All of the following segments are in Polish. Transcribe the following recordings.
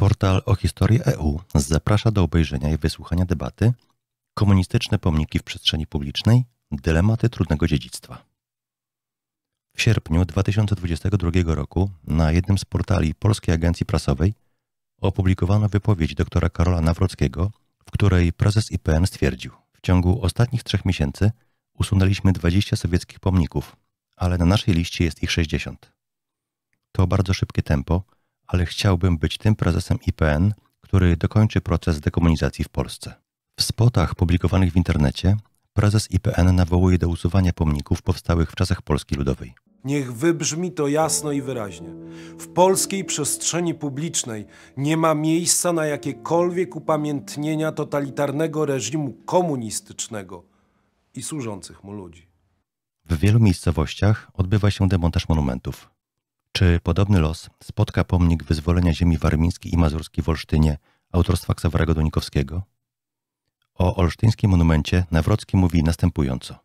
Portal o historii EU zaprasza do obejrzenia i wysłuchania debaty Komunistyczne pomniki w przestrzeni publicznej dylematy trudnego dziedzictwa. W sierpniu 2022 roku na jednym z portali Polskiej Agencji Prasowej opublikowano wypowiedź doktora Karola Nawrockiego, w której prezes IPN stwierdził: W ciągu ostatnich trzech miesięcy usunęliśmy 20 sowieckich pomników, ale na naszej liście jest ich 60. To bardzo szybkie tempo ale chciałbym być tym prezesem IPN, który dokończy proces dekomunizacji w Polsce. W spotach publikowanych w internecie prezes IPN nawołuje do usuwania pomników powstałych w czasach Polski Ludowej. Niech wybrzmi to jasno i wyraźnie. W polskiej przestrzeni publicznej nie ma miejsca na jakiekolwiek upamiętnienia totalitarnego reżimu komunistycznego i służących mu ludzi. W wielu miejscowościach odbywa się demontaż monumentów. Czy podobny los spotka pomnik wyzwolenia ziemi warmińskiej i mazurskiej w Olsztynie autorstwa Ksawarego Donikowskiego? O olsztyńskim monumencie Nawrocki mówi następująco.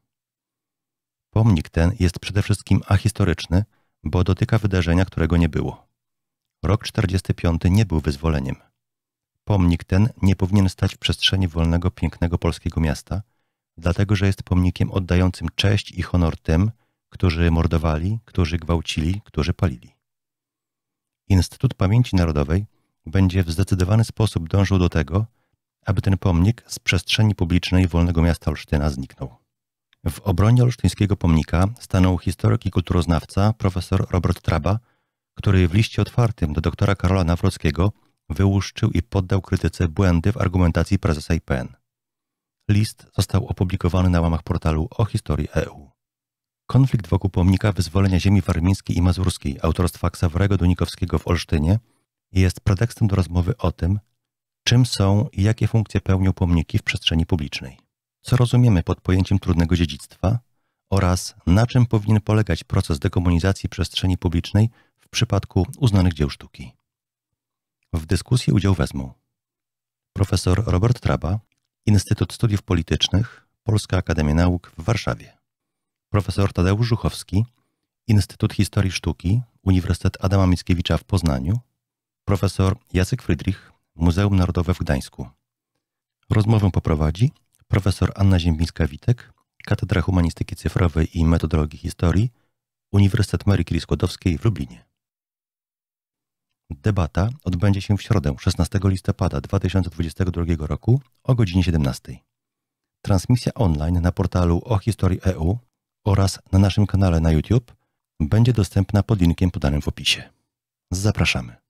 Pomnik ten jest przede wszystkim ahistoryczny, bo dotyka wydarzenia, którego nie było. Rok 45 nie był wyzwoleniem. Pomnik ten nie powinien stać w przestrzeni wolnego, pięknego polskiego miasta, dlatego że jest pomnikiem oddającym cześć i honor tym, którzy mordowali, którzy gwałcili, którzy palili. Instytut Pamięci Narodowej będzie w zdecydowany sposób dążył do tego, aby ten pomnik z przestrzeni publicznej wolnego miasta Olsztyna zniknął. W obronie olsztyńskiego pomnika stanął historyk i kulturoznawca profesor Robert Traba, który w liście otwartym do doktora Karola Nawrockiego wyłuszczył i poddał krytyce błędy w argumentacji prezesa IPN. List został opublikowany na łamach portalu o historii EU. Konflikt wokół pomnika wyzwolenia ziemi warmińskiej i mazurskiej autorstwa Ksawerego Dunikowskiego w Olsztynie jest pretekstem do rozmowy o tym, czym są i jakie funkcje pełnią pomniki w przestrzeni publicznej, co rozumiemy pod pojęciem trudnego dziedzictwa oraz na czym powinien polegać proces dekomunizacji przestrzeni publicznej w przypadku uznanych dzieł sztuki. W dyskusji udział wezmą profesor Robert Traba, Instytut Studiów Politycznych, Polska Akademia Nauk w Warszawie profesor Tadeusz Żuchowski, Instytut Historii Sztuki, Uniwersytet Adama Mickiewicza w Poznaniu, profesor Jacek Frydrich, Muzeum Narodowe w Gdańsku. Rozmowę poprowadzi profesor Anna Ziembińska-Witek, Katedra Humanistyki Cyfrowej i Metodologii Historii, Uniwersytet Marii Curie Skłodowskiej w Lublinie. Debata odbędzie się w środę 16 listopada 2022 roku o godzinie 17. Transmisja online na portalu ohistorii.eu oraz na naszym kanale na YouTube będzie dostępna pod linkiem podanym w opisie. Zapraszamy.